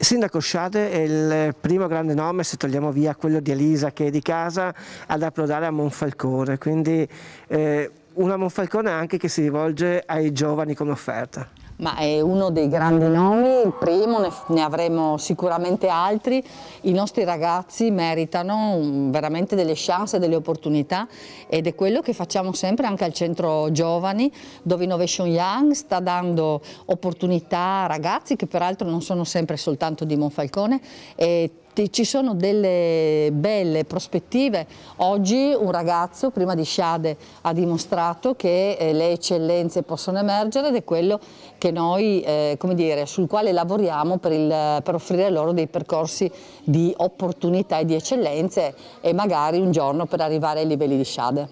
Sindaco Sciade è il primo grande nome, se togliamo via quello di Elisa che è di casa, ad approdare a Monfalcone, quindi eh, una Monfalcone anche che si rivolge ai giovani come offerta ma è uno dei grandi nomi, il primo, ne, avremo sicuramente altri. I nostri ragazzi meritano mm, veramente delle chance, delle opportunità ed è quello che facciamo sempre anche al centro giovani dove Innovation Young sta dando opportunità a ragazzi che peraltro non sono sempre soltanto di Monfalcone e infatti ci sono delle belle prospettive. Oggi un ragazzo, prima di Sciade, ha dimostrato che eh, le eccellenze possono emergere ed è quello noi, eh, dire, sul quale lavoriamo per, il, per offrire loro dei percorsi di opportunità e di eccellenze e magari un giorno per arrivare ai livelli di Sciade.